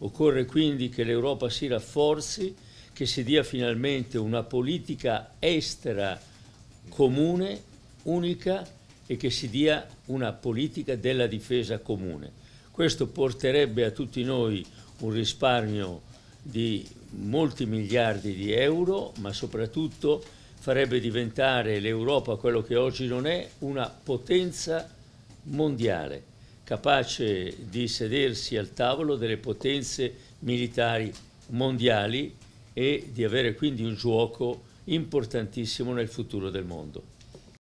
Occorre quindi che l'Europa si rafforzi, che si dia finalmente una politica estera comune, unica e che si dia una politica della difesa comune. Questo porterebbe a tutti noi un risparmio di molti miliardi di euro, ma soprattutto farebbe diventare l'Europa quello che oggi non è, una potenza mondiale capace di sedersi al tavolo delle potenze militari mondiali e di avere quindi un gioco importantissimo nel futuro del mondo.